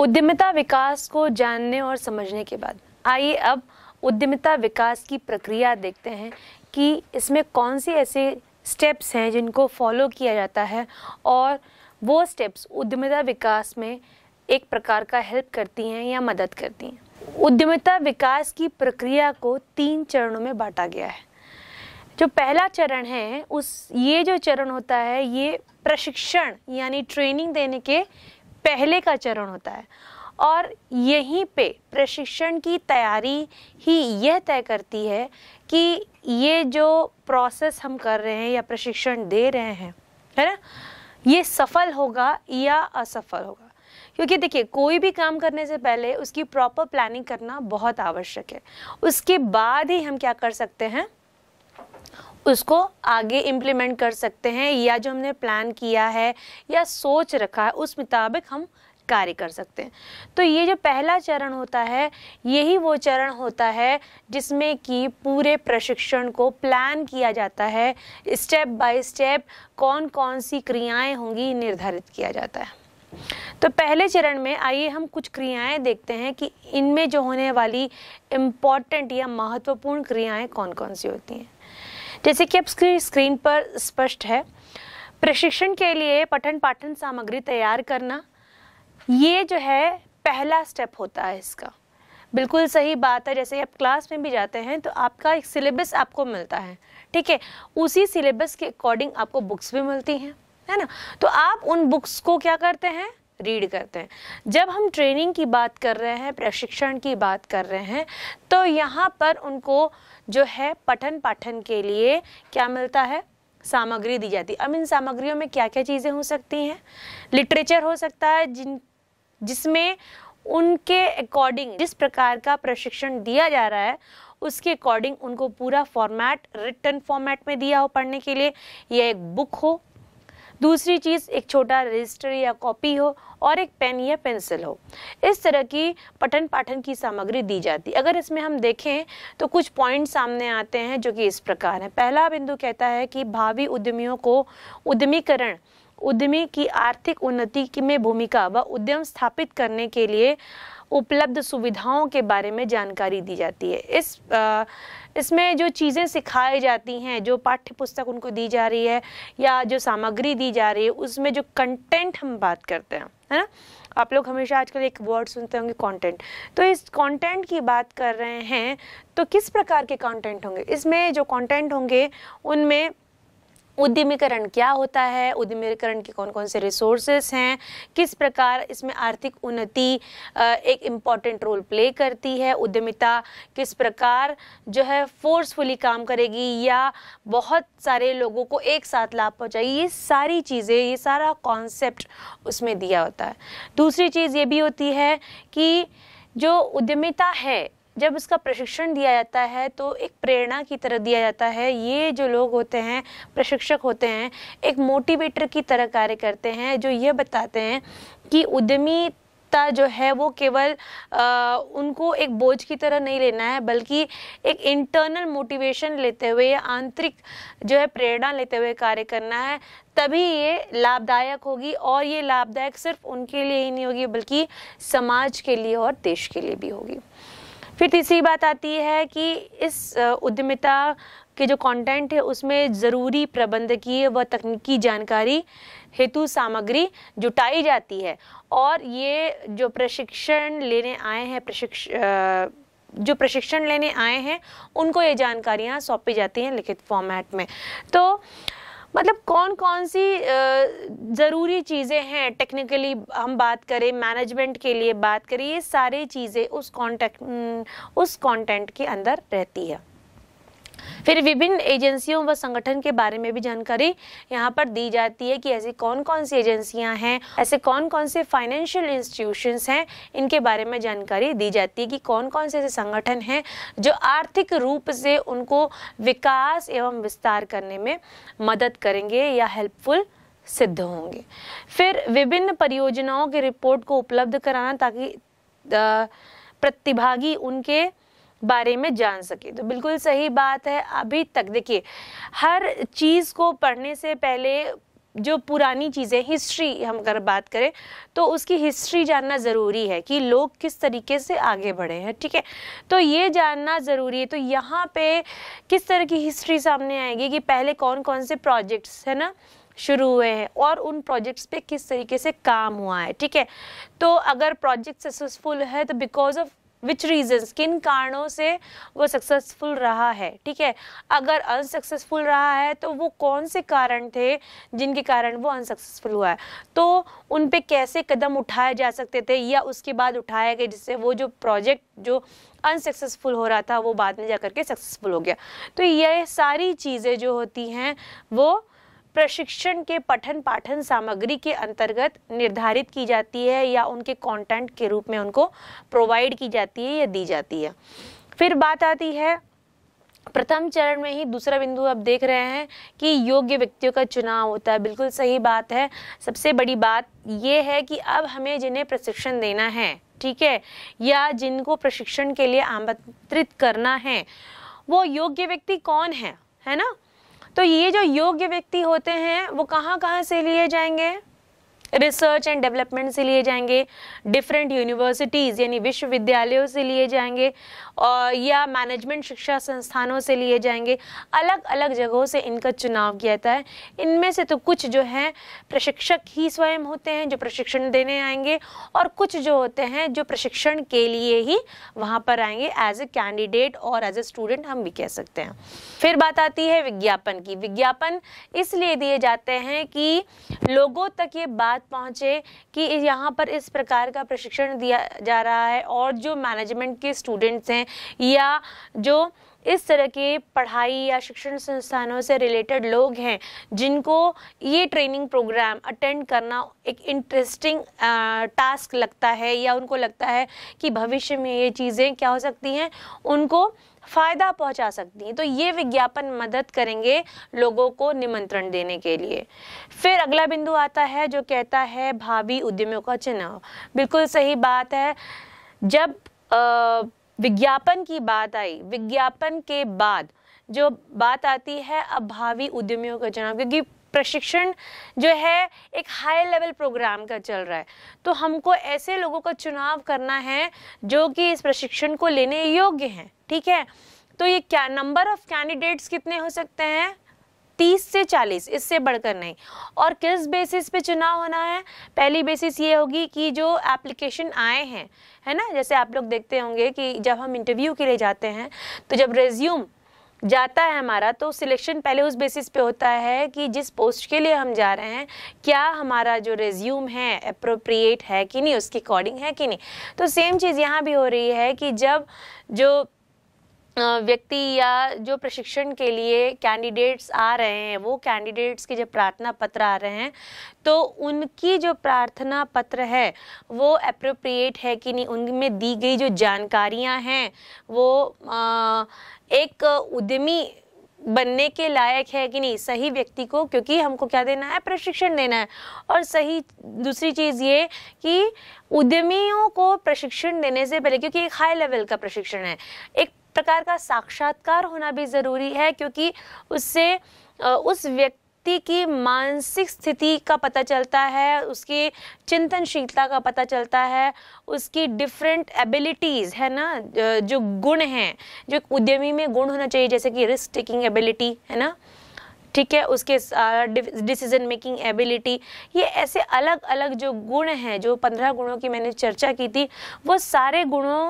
उद्यमिता विकास को जानने और समझने के बाद आइए अब उद्यमिता विकास की प्रक्रिया देखते हैं कि इसमें कौन से ऐसे स्टेप्स हैं जिनको फॉलो किया जाता है और वो स्टेप्स उद्यमिता विकास में एक प्रकार का हेल्प करती हैं या मदद करती हैं उद्यमिता विकास की प्रक्रिया को तीन चरणों में बांटा गया है जो पहला चरण है उस ये जो चरण होता है ये प्रशिक्षण यानी ट्रेनिंग देने के पहले का चरण होता है और यहीं पे प्रशिक्षण की तैयारी ही यह तय करती है कि ये जो प्रोसेस हम कर रहे हैं या प्रशिक्षण दे रहे हैं है ना ये सफल होगा या असफल होगा क्योंकि देखिए कोई भी काम करने से पहले उसकी प्रॉपर प्लानिंग करना बहुत आवश्यक है उसके बाद ही हम क्या कर सकते हैं उसको आगे इम्प्लीमेंट कर सकते हैं या जो हमने प्लान किया है या सोच रखा है उस मुताबिक हम कार्य कर सकते हैं तो ये जो पहला चरण होता है यही वो चरण होता है जिसमें कि पूरे प्रशिक्षण को प्लान किया जाता है स्टेप बाय स्टेप कौन कौन सी क्रियाएं होंगी निर्धारित किया जाता है तो पहले चरण में आइए हम कुछ क्रियाएं देखते हैं कि इनमें जो होने वाली इम्पॉर्टेंट या महत्वपूर्ण क्रियाएं कौन कौन सी होती हैं जैसे कि अब स्क्रीन पर स्पष्ट है प्रशिक्षण के लिए पठन पाठन सामग्री तैयार करना ये जो है पहला स्टेप होता है इसका बिल्कुल सही बात है जैसे आप क्लास में भी जाते हैं तो आपका एक सिलेबस आपको मिलता है ठीक है उसी सिलेबस के अकॉर्डिंग आपको बुक्स भी मिलती हैं है ना तो आप उन बुक्स को क्या करते हैं रीड करते हैं जब हम ट्रेनिंग की बात कर रहे हैं प्रशिक्षण की बात कर रहे हैं तो यहाँ पर उनको जो है पठन पाठन के लिए क्या मिलता है सामग्री दी जाती है अब इन सामग्रियों में क्या क्या चीज़ें हो सकती हैं लिटरेचर हो सकता है जिन जिसमें उनके अकॉर्डिंग जिस प्रकार का प्रशिक्षण दिया जा रहा है उसके अकॉर्डिंग उनको पूरा फॉर्मेट रिटर्न फॉर्मेट में दिया हो पढ़ने के लिए यह एक बुक हो दूसरी चीज़ एक छोटा रजिस्टर या कॉपी हो और एक पेन या पेंसिल हो इस तरह की पठन पाठन की सामग्री दी जाती है अगर इसमें हम देखें तो कुछ पॉइंट सामने आते हैं जो कि इस प्रकार हैं पहला बिंदु कहता है कि भावी उद्यमियों को उद्यमीकरण उद्यमी की आर्थिक उन्नति में भूमिका व उद्यम स्थापित करने के लिए उपलब्ध सुविधाओं के बारे में जानकारी दी जाती है इस इसमें जो चीज़ें सिखाई जाती हैं जो पाठ्य पुस्तक उनको दी जा रही है या जो सामग्री दी जा रही है उसमें जो कंटेंट हम बात करते हैं है ना आप लोग हमेशा आजकल एक वर्ड सुनते होंगे कंटेंट तो इस कंटेंट की बात कर रहे हैं तो किस प्रकार के कंटेंट होंगे इसमें जो कंटेंट होंगे उनमें उद्यमीकरण क्या होता है उद्यमीकरण के कौन कौन से रिसोर्सेस हैं किस प्रकार इसमें आर्थिक उन्नति एक इम्पॉर्टेंट रोल प्ले करती है उद्यमिता किस प्रकार जो है फोर्सफुली काम करेगी या बहुत सारे लोगों को एक साथ लाभ पहुँचाएगी ये सारी चीज़ें ये सारा कॉन्सेप्ट उसमें दिया होता है दूसरी चीज़ ये भी होती है कि जो उद्यमिता है जब उसका प्रशिक्षण दिया जाता है तो एक प्रेरणा की तरह दिया जाता है ये जो लोग होते हैं प्रशिक्षक होते हैं एक मोटिवेटर की तरह कार्य करते हैं जो ये बताते हैं कि उद्यमी जो है वो केवल आ, उनको एक बोझ की तरह नहीं लेना है बल्कि एक इंटरनल मोटिवेशन लेते हुए या आंतरिक जो है प्रेरणा लेते हुए कार्य करना है तभी ये लाभदायक होगी और ये लाभदायक सिर्फ उनके लिए ही नहीं होगी बल्कि समाज के लिए और देश के लिए भी होगी फिर तीसरी बात आती है कि इस उद्यमिता के जो कंटेंट है उसमें ज़रूरी प्रबंधकीय व तकनीकी जानकारी हेतु सामग्री जुटाई जाती है और ये जो प्रशिक्षण लेने आए हैं प्रशिक्षण जो प्रशिक्षण लेने आए हैं उनको ये जानकारियाँ सौंपी जाती हैं लिखित फॉर्मेट में तो मतलब कौन कौन सी ज़रूरी चीज़ें हैं टेक्निकली हम बात करें मैनेजमेंट के लिए बात करें ये सारी चीज़ें उस कॉन्टेक्ट हम्म, उस कॉन्टेंट के अंदर रहती है फिर विभिन्न एजेंसियों व संगठन के बारे में भी जानकारी यहाँ पर दी जाती है कि ऐसी कौन कौन सी एजेंसियाँ हैं ऐसे कौन कौन से फाइनेंशियल इंस्टीट्यूशंस हैं इनके बारे में जानकारी दी जाती है कि कौन कौन से ऐसे संगठन हैं जो आर्थिक रूप से उनको विकास एवं विस्तार करने में मदद करेंगे या हेल्पफुल सिद्ध होंगे फिर विभिन्न परियोजनाओं के रिपोर्ट को उपलब्ध कराना ताकि प्रतिभागी उनके बारे में जान सके तो बिल्कुल सही बात है अभी तक देखिए हर चीज़ को पढ़ने से पहले जो पुरानी चीज़ें हिस्ट्री हम अगर बात करें तो उसकी हिस्ट्री जानना ज़रूरी है कि लोग किस तरीके से आगे बढ़े हैं ठीक है तो ये जानना ज़रूरी है तो यहाँ पे किस तरह की हिस्ट्री सामने आएगी कि पहले कौन कौन से प्रोजेक्ट्स है ना शुरू हुए हैं और उन प्रोजेक्ट्स पे किस तरीके से काम हुआ है ठीक है तो अगर प्रोजेक्ट सक्सेसफुल है तो बिकॉज ऑफ विच रीजन्स किन कारणों से वो सक्सेसफुल रहा है ठीक है अगर अनसक्सेसफुल रहा है तो वो कौन से कारण थे जिनके कारण वो अनसक्सेसफुल हुआ है तो उन पे कैसे कदम उठाए जा सकते थे या उसके बाद उठाए गए जिससे वो जो प्रोजेक्ट जो अनसक्सेसफुल हो रहा था वो बाद में जा के सक्सेसफुल हो गया तो ये सारी चीज़ें जो होती हैं वो प्रशिक्षण के पठन पाठन सामग्री के अंतर्गत निर्धारित की जाती है या उनके कंटेंट के रूप में उनको प्रोवाइड की जाती है या दी जाती है फिर बात आती है प्रथम चरण में ही दूसरा बिंदु आप देख रहे हैं कि योग्य व्यक्तियों का चुनाव होता है बिल्कुल सही बात है सबसे बड़ी बात यह है कि अब हमें जिन्हें प्रशिक्षण देना है ठीक है या जिनको प्रशिक्षण के लिए आमंत्रित करना है वो योग्य व्यक्ति कौन है है ना तो ये जो योग्य व्यक्ति होते हैं वो कहाँ कहाँ से लिए जाएंगे रिसर्च एंड डेवलपमेंट से लिए जाएंगे डिफरेंट यूनिवर्सिटीज़ यानी विश्वविद्यालयों से लिए जाएंगे और या मैनेजमेंट शिक्षा संस्थानों से लिए जाएंगे अलग अलग जगहों से इनका चुनाव किया जाता है इनमें से तो कुछ जो हैं प्रशिक्षक ही स्वयं होते हैं जो प्रशिक्षण देने आएंगे और कुछ जो होते हैं जो प्रशिक्षण के लिए ही वहाँ पर आएंगे एज ए कैंडिडेट और एज ए स्टूडेंट हम भी कह सकते हैं फिर बात आती है विज्ञापन की विज्ञापन इसलिए दिए जाते हैं कि लोगों तक ये बात पहुंचे कि यहाँ पर इस प्रकार का प्रशिक्षण दिया जा रहा है और जो मैनेजमेंट के स्टूडेंट्स हैं या जो इस तरह के पढ़ाई या शिक्षण संस्थानों से रिलेटेड लोग हैं जिनको ये ट्रेनिंग प्रोग्राम अटेंड करना एक इंटरेस्टिंग टास्क लगता है या उनको लगता है कि भविष्य में ये चीज़ें क्या हो सकती हैं उनको फ़ायदा पहुंचा सकती हैं तो ये विज्ञापन मदद करेंगे लोगों को निमंत्रण देने के लिए फिर अगला बिंदु आता है जो कहता है भावी उद्यमियों का चुनाव बिल्कुल सही बात है जब विज्ञापन की बात आई विज्ञापन के बाद जो बात आती है अब भावी उद्यमियों का चुनाव क्योंकि प्रशिक्षण जो है एक हाई लेवल प्रोग्राम का चल रहा है तो हमको ऐसे लोगों का चुनाव करना है जो कि इस प्रशिक्षण को लेने योग्य हैं ठीक है तो ये क्या नंबर ऑफ कैंडिडेट्स कितने हो सकते हैं तीस से चालीस इससे बढ़कर नहीं और किस बेसिस पे चुनाव होना है पहली बेसिस ये होगी कि जो एप्लीकेशन आए हैं है ना जैसे आप लोग देखते होंगे कि जब हम इंटरव्यू के लिए जाते हैं तो जब रेज्यूम जाता है हमारा तो सिलेक्शन पहले उस बेसिस पे होता है कि जिस पोस्ट के लिए हम जा रहे हैं क्या हमारा जो रेज्यूम है अप्रोप्रिएट है कि नहीं उसकी अकॉर्डिंग है कि नहीं तो सेम चीज़ यहाँ भी हो रही है कि जब जो व्यक्ति या जो प्रशिक्षण के लिए कैंडिडेट्स आ रहे हैं वो कैंडिडेट्स के जब प्रार्थना पत्र आ रहे हैं तो उनकी जो प्रार्थना पत्र है वो अप्रोप्रिएट है कि नहीं उनमें दी गई जो जानकारियां हैं वो आ, एक उद्यमी बनने के लायक है कि नहीं सही व्यक्ति को क्योंकि हमको क्या देना है प्रशिक्षण देना है और सही दूसरी चीज़ ये कि उद्यमियों को प्रशिक्षण देने से पहले क्योंकि एक हाई लेवल का प्रशिक्षण है एक प्रकार का साक्षात्कार होना भी ज़रूरी है क्योंकि उससे उस व्यक्ति व्यक्ति की मानसिक स्थिति का पता चलता है उसकी चिंतनशीलता का पता चलता है उसकी डिफरेंट एबिलिटीज़ है ना जो गुण हैं जो उद्यमी में गुण होना चाहिए जैसे कि रिस्क टेकिंग एबिलिटी है ना ठीक है उसके डिसीजन मेकिंग एबिलिटी ये ऐसे अलग अलग जो गुण हैं जो पंद्रह गुणों की मैंने चर्चा की थी वो सारे गुणों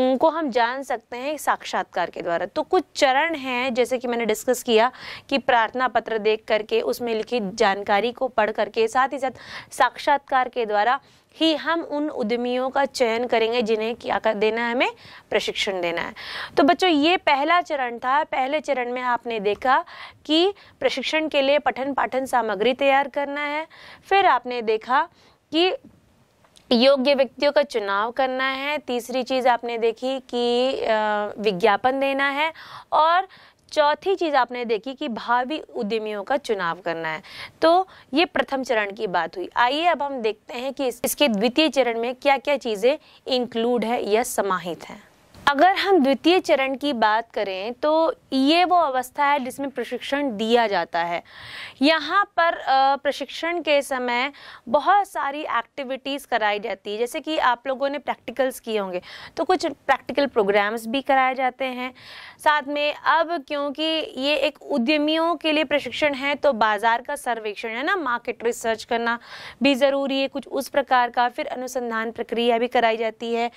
उनको हम जान सकते हैं साक्षात्कार के द्वारा तो कुछ चरण हैं जैसे कि मैंने डिस्कस किया कि प्रार्थना पत्र देख करके उसमें लिखी जानकारी को पढ़ करके साथ ही साथ साक्षात्कार के द्वारा ही हम उन उद्यमियों का चयन करेंगे जिन्हें क्या कर देना है हमें प्रशिक्षण देना है तो बच्चों ये पहला चरण था पहले चरण में आपने देखा कि प्रशिक्षण के लिए पठन पाठन सामग्री तैयार करना है फिर आपने देखा कि योग्य व्यक्तियों का चुनाव करना है तीसरी चीज़ आपने देखी कि विज्ञापन देना है और चौथी चीज़ आपने देखी कि भावी उद्यमियों का चुनाव करना है तो ये प्रथम चरण की बात हुई आइए अब हम देखते हैं कि इसके द्वितीय चरण में क्या क्या चीज़ें इंक्लूड है या समाहित हैं अगर हम द्वितीय चरण की बात करें तो ये वो अवस्था है जिसमें प्रशिक्षण दिया जाता है यहाँ पर प्रशिक्षण के समय बहुत सारी एक्टिविटीज़ कराई जाती है जैसे कि आप लोगों ने प्रैक्टिकल्स किए होंगे तो कुछ प्रैक्टिकल प्रोग्राम्स भी कराए जाते हैं साथ में अब क्योंकि ये एक उद्यमियों के लिए प्रशिक्षण है तो बाज़ार का सर्वेक्षण है ना मार्केट रिसर्च करना भी ज़रूरी है कुछ उस प्रकार का फिर अनुसंधान प्रक्रिया भी कराई जाती है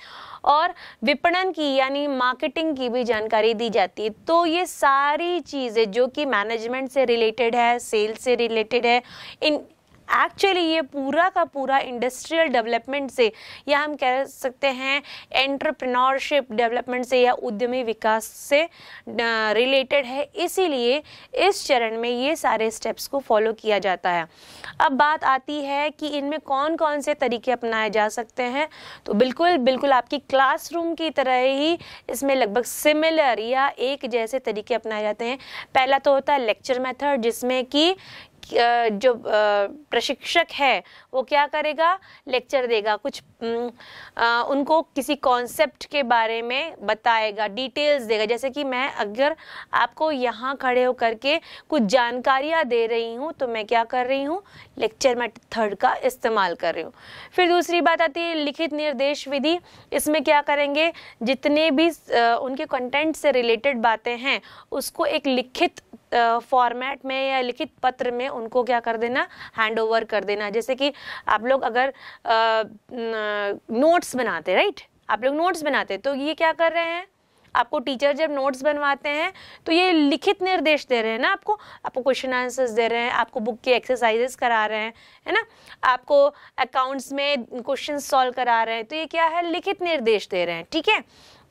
और विपणन की यानी मार्केटिंग की भी जानकारी दी जाती है तो ये सारी चीज़ें जो कि मैनेजमेंट से रिलेटेड है सेल्स से रिलेटेड है इन एक्चुअली ये पूरा का पूरा इंडस्ट्रियल डेवलपमेंट से या हम कह सकते हैं एंटरप्रेन्योरशिप डेवलपमेंट से या उद्यमी विकास से रिलेटेड है इसीलिए इस चरण में ये सारे स्टेप्स को फॉलो किया जाता है अब बात आती है कि इनमें कौन कौन से तरीके अपनाए जा सकते हैं तो बिल्कुल बिल्कुल आपकी क्लासरूम की तरह ही इसमें लगभग सिमिलर या एक जैसे तरीके अपनाए जाते हैं पहला तो होता है लेक्चर मेथड जिसमें कि जो प्रशिक्षक है वो क्या करेगा लेक्चर देगा कुछ उनको किसी कॉन्सेप्ट के बारे में बताएगा डिटेल्स देगा जैसे कि मैं अगर आपको यहाँ खड़े होकर के कुछ जानकारियाँ दे रही हूँ तो मैं क्या कर रही हूँ लेक्चर मेथड का इस्तेमाल कर रही हूँ फिर दूसरी बात आती है लिखित निर्देश विधि इसमें क्या करेंगे जितने भी उनके कंटेंट से रिलेटेड बातें हैं उसको एक लिखित फॉर्मेट में या लिखित पत्र में उनको क्या कर देना हैंड ओवर कर देना जैसे कि आप लोग अगर नोट्स बनाते राइट आप लोग नोट्स बनाते तो ये क्या कर रहे हैं आपको टीचर जब नोट्स बनवाते हैं तो ये लिखित निर्देश दे रहे हैं ना आपको आपको क्वेश्चन आंसर्स दे रहे हैं आपको बुक की एक्सरसाइजेस करा रहे हैं है ना आपको अकाउंट्स में क्वेश्चन सॉल्व करा रहे हैं तो ये क्या है लिखित निर्देश दे रहे हैं ठीक है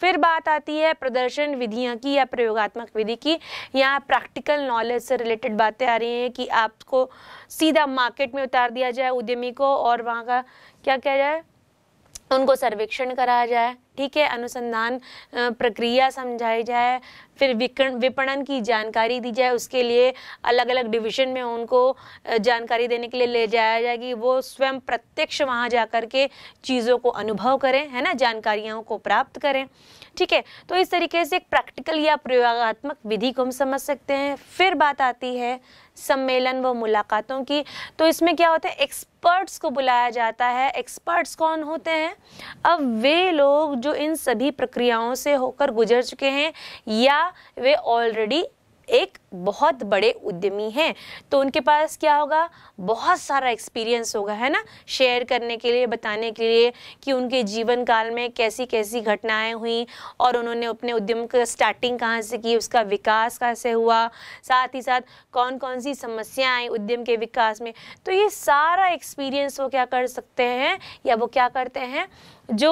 फिर बात आती है प्रदर्शन विधियाँ की या प्रयोगात्मक विधि की यहाँ प्रैक्टिकल नॉलेज से रिलेटेड बातें आ रही हैं कि आपको सीधा मार्केट में उतार दिया जाए उद्यमी को और वहाँ का क्या कह जाए उनको सर्वेक्षण कराया जाए ठीक है अनुसंधान प्रक्रिया समझाई जाए फिर विपणन की जानकारी दी जाए उसके लिए अलग अलग डिवीजन में उनको जानकारी देने के लिए ले जाया जाए कि वो स्वयं प्रत्यक्ष वहाँ जा कर के चीज़ों को अनुभव करें है ना जानकारियों को प्राप्त करें ठीक है तो इस तरीके से एक प्रैक्टिकल या प्रयोगात्मक विधि को हम समझ सकते हैं फिर बात आती है सम्मेलन व मुलाकातों की तो इसमें क्या होता है एक्सपर्ट्स को बुलाया जाता है एक्सपर्ट्स कौन होते हैं अब वे लोग जो इन सभी प्रक्रियाओं से होकर गुजर चुके हैं या वे ऑलरेडी एक बहुत बड़े उद्यमी हैं तो उनके पास क्या होगा बहुत सारा एक्सपीरियंस होगा है ना शेयर करने के लिए बताने के लिए कि उनके जीवन काल में कैसी कैसी घटनाएं हुई और उन्होंने अपने उद्यम का स्टार्टिंग कहाँ से की उसका विकास कहाँ से हुआ साथ ही साथ कौन कौन सी समस्याएं आई उद्यम के विकास में तो ये सारा एक्सपीरियंस वो क्या कर सकते हैं या वो क्या करते हैं जो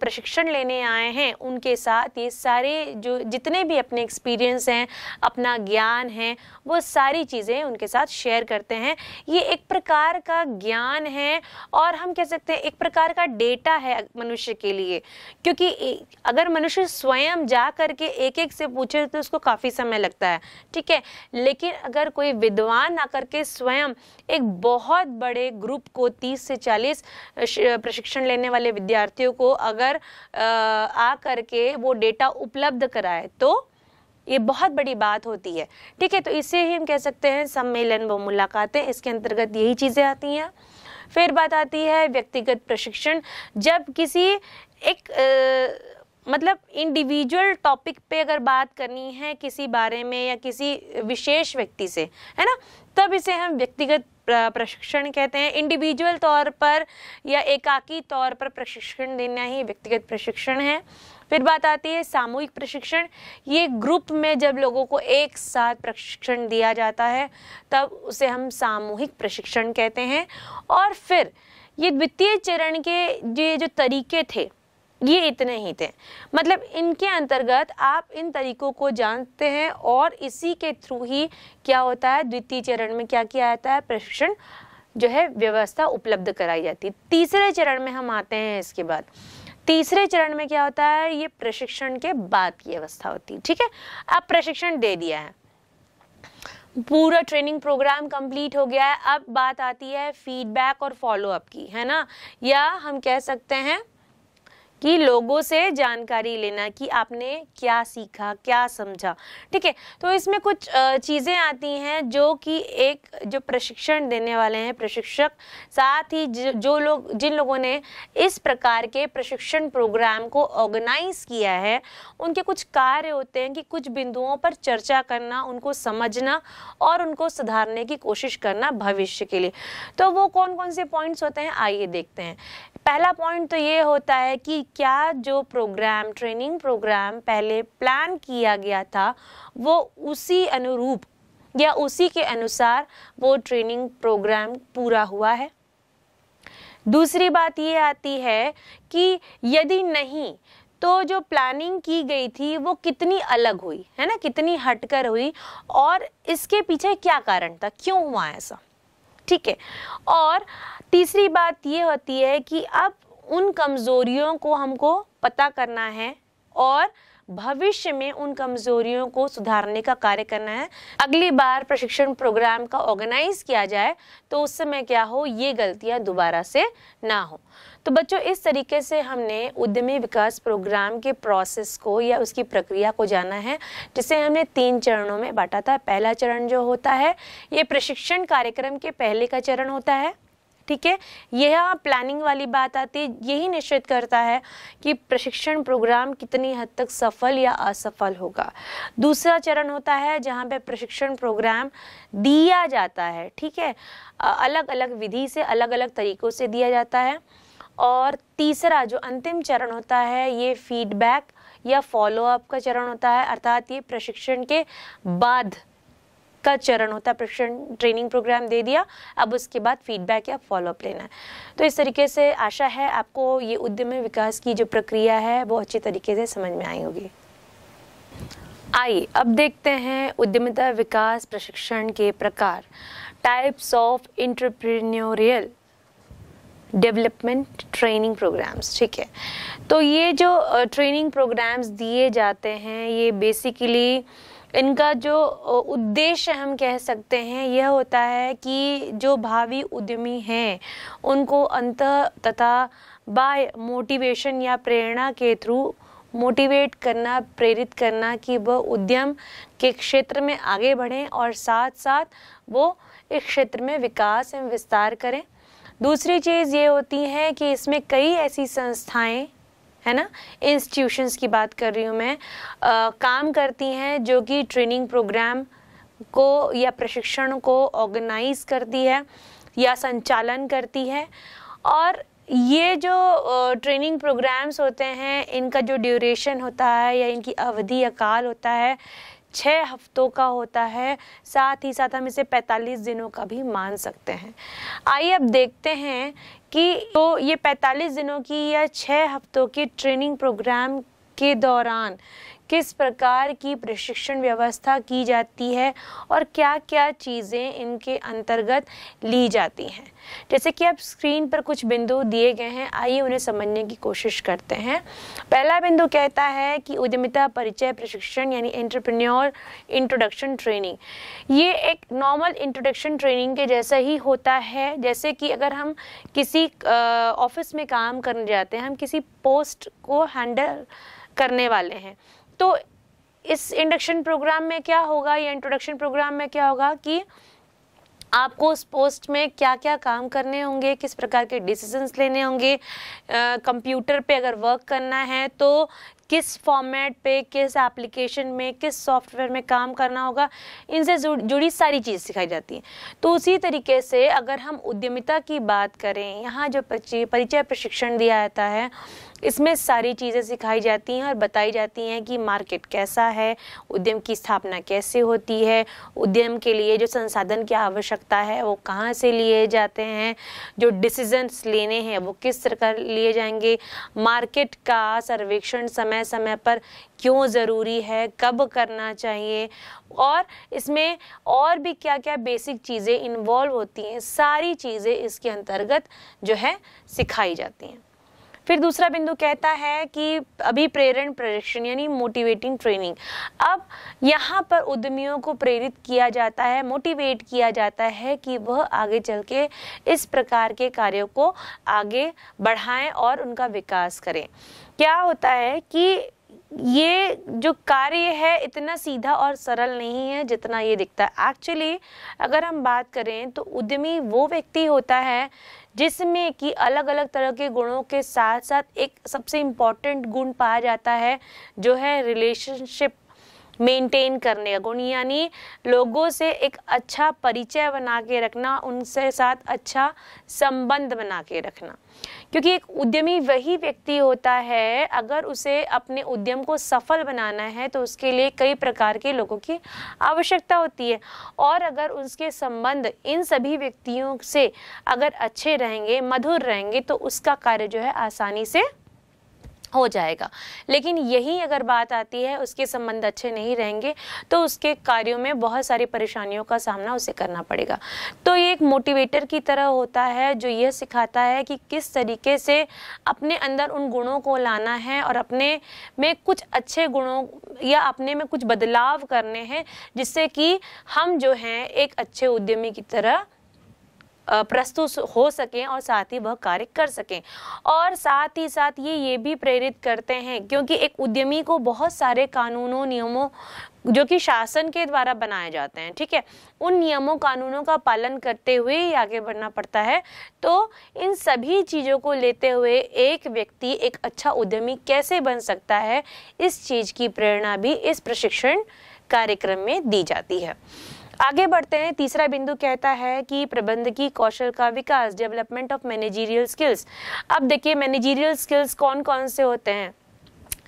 प्रशिक्षण लेने आए हैं उनके साथ ये सारे जो जितने भी अपने एक्सपीरियंस हैं अपना ज्ञान है वो सारी चीज़ें उनके साथ शेयर करते हैं ये एक प्रकार का ज्ञान है और हम कह सकते हैं एक प्रकार का डेटा है मनुष्य के लिए क्योंकि अगर मनुष्य स्वयं जा करके एक एक से पूछे तो उसको काफ़ी समय लगता है ठीक है लेकिन अगर कोई विद्वान आकर के स्वयं एक बहुत बड़े ग्रुप को तीस से चालीस प्रशिक्षण लेने वाले विद्यार्थी विद्यार्थियों को अगर आ करके वो डेटा उपलब्ध कराए तो ये बहुत बड़ी बात होती है ठीक है तो इसे ही हम कह सकते हैं सम्मेलन व मुलाकातें इसके अंतर्गत यही चीज़ें आती हैं फिर बात आती है व्यक्तिगत प्रशिक्षण जब किसी एक आ, मतलब इंडिविजुअल टॉपिक पे अगर बात करनी है किसी बारे में या किसी विशेष व्यक्ति से है ना तब इसे हम व्यक्तिगत प्रशिक्षण कहते हैं इंडिविजुअल तौर पर या एकाकी तौर पर प्रशिक्षण देना ही व्यक्तिगत प्रशिक्षण है फिर बात आती है सामूहिक प्रशिक्षण ये ग्रुप में जब लोगों को एक साथ प्रशिक्षण दिया जाता है तब उसे हम सामूहिक प्रशिक्षण कहते हैं और फिर ये द्वितीय चरण के ये जो तरीके थे ये इतने ही थे मतलब इनके अंतर्गत आप इन तरीकों को जानते हैं और इसी के थ्रू ही क्या होता है द्वितीय चरण में क्या किया जाता है प्रशिक्षण जो है व्यवस्था उपलब्ध कराई जाती है तीसरे चरण में हम आते हैं इसके बाद तीसरे चरण में क्या होता है ये प्रशिक्षण के बाद की अवस्था होती है ठीक है अब प्रशिक्षण दे दिया है पूरा ट्रेनिंग प्रोग्राम कंप्लीट हो गया है अब बात आती है फीडबैक और फॉलोअप की है ना या हम कह सकते हैं कि लोगों से जानकारी लेना कि आपने क्या सीखा क्या समझा ठीक है तो इसमें कुछ चीज़ें आती हैं जो कि एक जो प्रशिक्षण देने वाले हैं प्रशिक्षक साथ ही जो लोग जिन लोगों ने इस प्रकार के प्रशिक्षण प्रोग्राम को ऑर्गेनाइज किया है उनके कुछ कार्य होते हैं कि कुछ बिंदुओं पर चर्चा करना उनको समझना और उनको सुधारने की कोशिश करना भविष्य के लिए तो वो कौन कौन से पॉइंट्स होते हैं आइए देखते हैं पहला पॉइंट तो ये होता है कि क्या जो प्रोग्राम ट्रेनिंग प्रोग्राम पहले प्लान किया गया था वो उसी अनुरूप या उसी के अनुसार वो ट्रेनिंग प्रोग्राम पूरा हुआ है दूसरी बात ये आती है कि यदि नहीं तो जो प्लानिंग की गई थी वो कितनी अलग हुई है ना कितनी हटकर हुई और इसके पीछे क्या कारण था क्यों हुआ ऐसा ठीक है और तीसरी बात ये होती है कि अब उन कमज़ोरियों को हमको पता करना है और भविष्य में उन कमजोरियों को सुधारने का कार्य करना है अगली बार प्रशिक्षण प्रोग्राम का ऑर्गेनाइज किया जाए तो उस समय क्या हो ये गलतियां दोबारा से ना हो तो बच्चों इस तरीके से हमने उद्यमी विकास प्रोग्राम के प्रोसेस को या उसकी प्रक्रिया को जाना है जिसे हमने तीन चरणों में बांटा था पहला चरण जो होता है ये प्रशिक्षण कार्यक्रम के पहले का चरण होता है ठीक है यह प्लानिंग वाली बात आती है यही निश्चित करता है कि प्रशिक्षण प्रोग्राम कितनी हद तक सफल या असफल होगा दूसरा चरण होता है जहाँ पे प्रशिक्षण प्रोग्राम दिया जाता है ठीक है अलग अलग विधि से अलग अलग तरीक़ों से दिया जाता है और तीसरा जो अंतिम चरण होता है ये फीडबैक या फॉलोअप का चरण होता है अर्थात ये प्रशिक्षण के बाद का चरण होता है प्रशिक्षण ट्रेनिंग प्रोग्राम दे दिया अब उसके बाद फीडबैक या फॉलोअप लेना है तो इस तरीके से आशा है आपको ये उद्यम विकास की जो प्रक्रिया है वो अच्छे तरीके से समझ में आई होगी आइए अब देखते हैं उद्यमिता विकास प्रशिक्षण के प्रकार types of entrepreneurial development training programmes ठीक है तो ये जो ट्रेनिंग प्रोग्राम्स दिए जाते हैं ये बेसिकली इनका जो उद्देश्य हम कह सकते हैं यह होता है कि जो भावी उद्यमी हैं उनको अंत तथा बाय मोटिवेशन या प्रेरणा के थ्रू मोटिवेट करना प्रेरित करना कि वह उद्यम के क्षेत्र में आगे बढ़ें और साथ साथ वो इस क्षेत्र में विकास एवं विस्तार करें दूसरी चीज़ ये होती है कि इसमें कई ऐसी संस्थाएं है ना इंस्टीट्यूशंस की बात कर रही हूँ मैं आ, काम करती हैं जो कि ट्रेनिंग प्रोग्राम को या प्रशिक्षण को ऑर्गेनाइज करती है या संचालन करती है और ये जो ट्रेनिंग प्रोग्राम्स होते हैं इनका जो ड्यूरेशन होता है या इनकी अवधि या काल होता है छः हफ्तों का होता है साथ ही साथ हम इसे 45 दिनों का भी मान सकते हैं आइए अब देखते हैं कि तो ये 45 दिनों की या छः हफ्तों की ट्रेनिंग प्रोग्राम के दौरान किस प्रकार की प्रशिक्षण व्यवस्था की जाती है और क्या क्या चीज़ें इनके अंतर्गत ली जाती हैं जैसे कि अब स्क्रीन पर कुछ बिंदु दिए गए हैं आइए उन्हें समझने की कोशिश करते हैं पहला बिंदु कहता है कि उद्यमिता परिचय प्रशिक्षण यानी एंटरप्रेन्योर इंट्रोडक्शन ट्रेनिंग ये एक नॉर्मल इंट्रोडक्शन ट्रेनिंग के जैसा ही होता है जैसे कि अगर हम किसी ऑफिस में काम करने जाते हैं हम किसी पोस्ट को हैंडल करने वाले हैं तो इस इंडक्शन प्रोग्राम में क्या होगा या इंट्रोडक्शन प्रोग्राम में क्या होगा कि आपको उस पोस्ट में क्या क्या काम करने होंगे किस प्रकार के डिसीजंस लेने होंगे कंप्यूटर पे अगर वर्क करना है तो किस फॉर्मेट पे किस एप्लीकेशन में किस सॉफ्टवेयर में काम करना होगा इनसे जुड़ी सारी चीज़ सिखाई जाती है तो उसी तरीके से अगर हम उद्यमिता की बात करें यहाँ जो परिचय प्रशिक्षण दिया जाता है इसमें सारी चीज़ें सिखाई जाती हैं और बताई जाती हैं कि मार्केट कैसा है उद्यम की स्थापना कैसे होती है उद्यम के लिए जो संसाधन की आवश्यकता है वो कहाँ से लिए जाते हैं जो डिसीजंस लेने हैं वो किस तरह लिए जाएंगे मार्केट का सर्वेक्षण समय समय पर क्यों ज़रूरी है कब करना चाहिए और इसमें और भी क्या क्या बेसिक चीज़ें इन्वॉल्व होती हैं सारी चीज़ें इसके अंतर्गत जो है सिखाई जाती हैं फिर दूसरा बिंदु कहता है कि अभी प्रेरण प्रशिक्षण यानी मोटिवेटिंग ट्रेनिंग अब यहाँ पर उद्यमियों को प्रेरित किया जाता है मोटिवेट किया जाता है कि वह आगे चल के इस प्रकार के कार्यों को आगे बढ़ाएं और उनका विकास करें क्या होता है कि ये जो कार्य है इतना सीधा और सरल नहीं है जितना ये दिखता है एक्चुअली अगर हम बात करें तो उद्यमी वो व्यक्ति होता है जिसमें कि अलग अलग तरह के गुणों के साथ साथ एक सबसे इम्पॉर्टेंट गुण पाया जाता है जो है रिलेशनशिप मेंटेन करने का गुण यानी लोगों से एक अच्छा परिचय बना के रखना उनसे साथ अच्छा संबंध बना के रखना क्योंकि एक उद्यमी वही व्यक्ति होता है अगर उसे अपने उद्यम को सफल बनाना है तो उसके लिए कई प्रकार के लोगों की आवश्यकता होती है और अगर उसके संबंध इन सभी व्यक्तियों से अगर अच्छे रहेंगे मधुर रहेंगे तो उसका कार्य जो है आसानी से हो जाएगा लेकिन यही अगर बात आती है उसके संबंध अच्छे नहीं रहेंगे तो उसके कार्यों में बहुत सारी परेशानियों का सामना उसे करना पड़ेगा तो ये एक मोटिवेटर की तरह होता है जो यह सिखाता है कि किस तरीके से अपने अंदर उन गुणों को लाना है और अपने में कुछ अच्छे गुणों या अपने में कुछ बदलाव करने हैं जिससे कि हम जो हैं एक अच्छे उद्यमी की तरह प्रस्तुत हो सकें और साथ ही वह कार्य कर सकें और साथ ही साथ ये ये भी प्रेरित करते हैं क्योंकि एक उद्यमी को बहुत सारे कानूनों नियमों जो कि शासन के द्वारा बनाए जाते हैं ठीक है उन नियमों कानूनों का पालन करते हुए ही आगे बढ़ना पड़ता है तो इन सभी चीज़ों को लेते हुए एक व्यक्ति एक अच्छा उद्यमी कैसे बन सकता है इस चीज़ की प्रेरणा भी इस प्रशिक्षण कार्यक्रम में दी जाती है आगे बढ़ते हैं तीसरा बिंदु कहता है कि प्रबंधकीय कौशल का विकास डेवलपमेंट ऑफ मैनेजीरियल स्किल्स अब देखिए मैनेजीरियल स्किल्स कौन कौन से होते हैं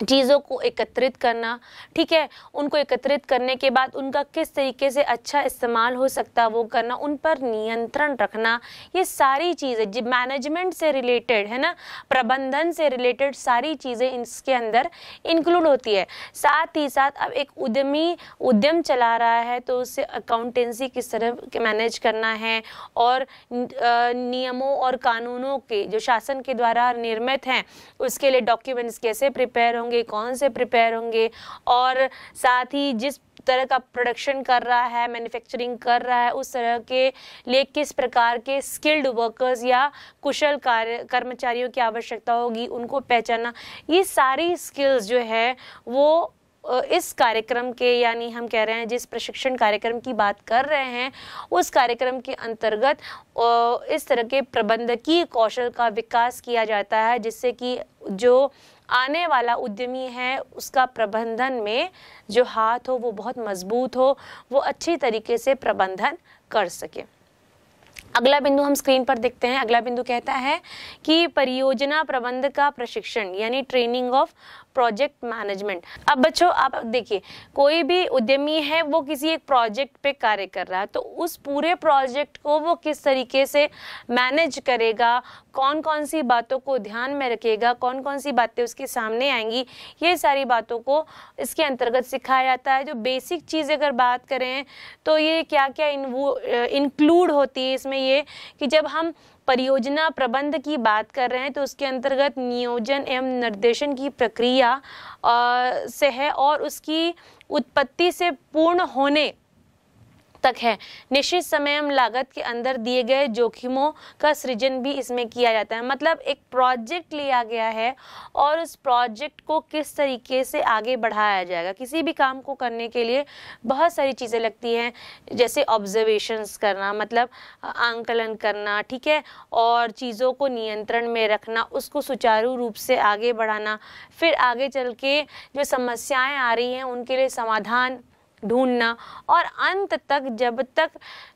चीज़ों को एकत्रित करना ठीक है उनको एकत्रित करने के बाद उनका किस तरीके से अच्छा इस्तेमाल हो सकता है वो करना उन पर नियंत्रण रखना ये सारी चीज़ें जब मैनेजमेंट से रिलेटेड है ना प्रबंधन से रिलेटेड सारी चीज़ें इसके अंदर इंक्लूड होती है साथ ही साथ अब एक उद्यमी उद्यम चला रहा है तो उससे अकाउंटेंसी किस तरह मैनेज करना है और नियमों और कानूनों के जो शासन के द्वारा निर्मित हैं उसके लिए डॉक्यूमेंट्स कैसे प्रिपेयर होंगे कौन से प्रिपेयर होंगे और साथ ही जिस तरह का प्रोडक्शन कर रहा है मैन्युफैक्चरिंग कर रहा है उस तरह के लिए किस प्रकार के स्किल्ड वर्कर्स या कुशल कार्य कर्मचारियों की आवश्यकता होगी उनको पहचानना ये सारी स्किल्स जो है वो इस कार्यक्रम के यानी हम कह रहे हैं जिस प्रशिक्षण कार्यक्रम की बात कर रहे हैं उस कार्यक्रम के अंतर्गत इस तरह के प्रबंधकीय कौशल का विकास किया जाता है जिससे कि जो आने वाला उद्यमी है उसका प्रबंधन में जो हाथ हो वो बहुत मजबूत हो वो अच्छी तरीके से प्रबंधन कर सके अगला बिंदु हम स्क्रीन पर देखते हैं अगला बिंदु कहता है कि परियोजना प्रबंध का प्रशिक्षण यानी ट्रेनिंग ऑफ प्रोजेक्ट मैनेजमेंट अब बच्चों आप देखिए कोई भी उद्यमी है वो किसी एक प्रोजेक्ट पे कार्य कर रहा है तो उस पूरे प्रोजेक्ट को वो किस तरीके से मैनेज करेगा कौन कौन सी बातों को ध्यान में रखेगा कौन कौन सी बातें उसके सामने आएंगी ये सारी बातों को इसके अंतर्गत सिखाया जाता है जो बेसिक चीज़ अगर बात करें तो ये क्या क्या इन इंक्लूड होती है इसमें ये कि जब हम परियोजना प्रबंध की बात कर रहे हैं तो उसके अंतर्गत नियोजन एवं निर्देशन की प्रक्रिया से है और उसकी उत्पत्ति से पूर्ण होने तक है निश्चित समय लागत के अंदर दिए गए जोखिमों का सृजन भी इसमें किया जाता है मतलब एक प्रोजेक्ट लिया गया है और उस प्रोजेक्ट को किस तरीके से आगे बढ़ाया जाएगा किसी भी काम को करने के लिए बहुत सारी चीज़ें लगती हैं जैसे ऑब्जर्वेशंस करना मतलब आंकलन करना ठीक है और चीज़ों को नियंत्रण में रखना उसको सुचारू रूप से आगे बढ़ाना फिर आगे चल के जो समस्याएं आ रही हैं उनके लिए समाधान ढूंढना और अंत तक जब तक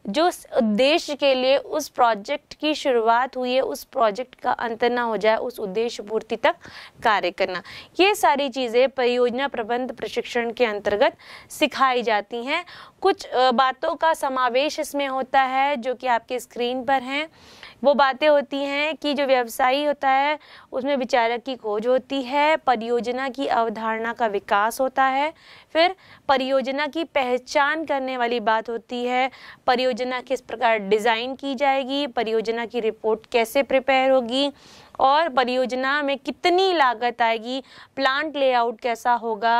जो उद्देश्य के लिए उस प्रोजेक्ट की शुरुआत हुई है उस प्रोजेक्ट का अंत ना हो जाए उस उद्देश्य पूर्ति तक कार्य करना ये सारी चीज़ें परियोजना प्रबंध प्रशिक्षण के अंतर्गत सिखाई जाती हैं कुछ बातों का समावेश इसमें होता है जो कि आपके स्क्रीन पर हैं वो बातें होती हैं कि जो व्यवसायी होता है उसमें विचारक की खोज होती है परियोजना की अवधारणा का विकास होता है फिर परियोजना की पहचान करने वाली बात होती है परियोजना किस प्रकार डिज़ाइन की जाएगी परियोजना की रिपोर्ट कैसे प्रिपेयर होगी और परियोजना में कितनी लागत आएगी प्लांट लेआउट कैसा होगा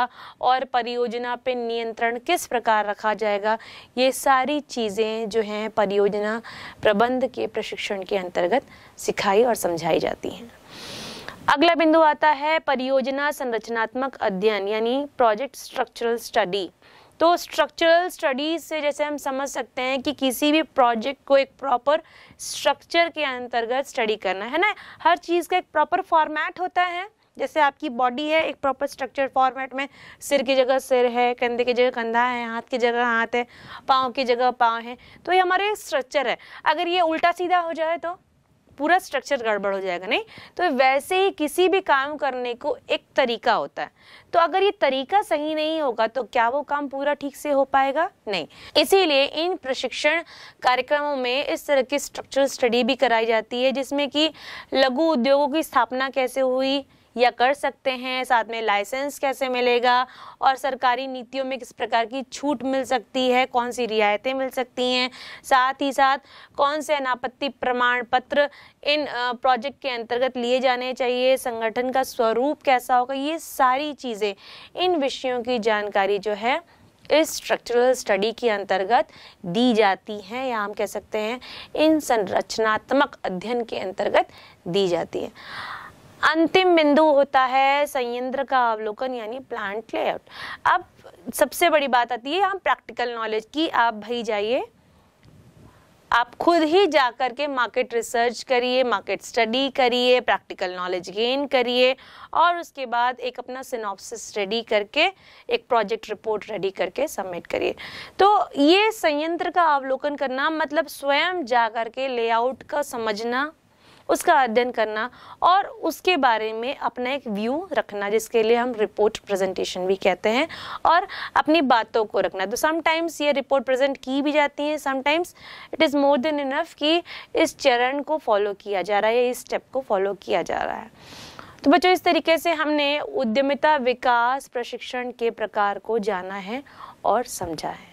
और परियोजना पे नियंत्रण किस प्रकार रखा जाएगा ये सारी चीज़ें जो हैं परियोजना प्रबंध के प्रशिक्षण के अंतर्गत सिखाई और समझाई जाती हैं अगला बिंदु आता है परियोजना संरचनात्मक अध्ययन यानी प्रोजेक्ट स्ट्रक्चरल स्टडी तो स्ट्रक्चरल स्टडीज़ से जैसे हम समझ सकते हैं कि किसी भी प्रोजेक्ट को एक प्रॉपर स्ट्रक्चर के अंतर्गत स्टडी करना है ना हर चीज़ का एक प्रॉपर फॉर्मेट होता है जैसे आपकी बॉडी है एक प्रॉपर स्ट्रक्चर फॉर्मेट में सिर की जगह सिर है कंधे की जगह कंधा है हाथ की जगह हाथ है पाँव की जगह पाँव है तो ये हमारे स्ट्रक्चर है अगर ये उल्टा सीधा हो जाए तो पूरा स्ट्रक्चर गड़बड़ हो जाएगा नहीं तो वैसे ही किसी भी काम करने को एक तरीका होता है तो अगर ये तरीका सही नहीं होगा तो क्या वो काम पूरा ठीक से हो पाएगा नहीं इसीलिए इन प्रशिक्षण कार्यक्रमों में इस तरह की स्ट्रक्चरल स्टडी भी कराई जाती है जिसमें कि लघु उद्योगों की स्थापना कैसे हुई या कर सकते हैं साथ में लाइसेंस कैसे मिलेगा और सरकारी नीतियों में किस प्रकार की छूट मिल सकती है कौन सी रियायतें मिल सकती हैं साथ ही साथ कौन से अनापत्ति प्रमाण पत्र इन प्रोजेक्ट के अंतर्गत लिए जाने चाहिए संगठन का स्वरूप कैसा होगा ये सारी चीज़ें इन विषयों की जानकारी जो है इस स्ट्रक्चरल स्टडी के अंतर्गत दी जाती हैं या हम कह सकते हैं इन संरचनात्मक अध्ययन के अंतर्गत दी जाती है अंतिम बिंदु होता है संयंत्र का अवलोकन यानी प्लांट लेआउट अब सबसे बड़ी बात आती है यहाँ प्रैक्टिकल नॉलेज की आप भाई जाइए आप खुद ही जाकर के मार्केट रिसर्च करिए मार्केट स्टडी करिए प्रैक्टिकल नॉलेज गेन करिए और उसके बाद एक अपना सिनॉप्सिस रेडी करके एक प्रोजेक्ट रिपोर्ट रेडी करके सबमिट करिए तो ये संयंत्र का अवलोकन करना मतलब स्वयं जा के लेआउट का समझना उसका अध्ययन करना और उसके बारे में अपना एक व्यू रखना जिसके लिए हम रिपोर्ट प्रेजेंटेशन भी कहते हैं और अपनी बातों को रखना तो समटाइम्स ये रिपोर्ट प्रेजेंट की भी जाती है sometimes it is more than enough कि इस चरण को फॉलो किया जा रहा है इस स्टेप को फॉलो किया जा रहा है तो बच्चों इस तरीके से हमने उद्यमिता विकास प्रशिक्षण के प्रकार को जाना है और समझा है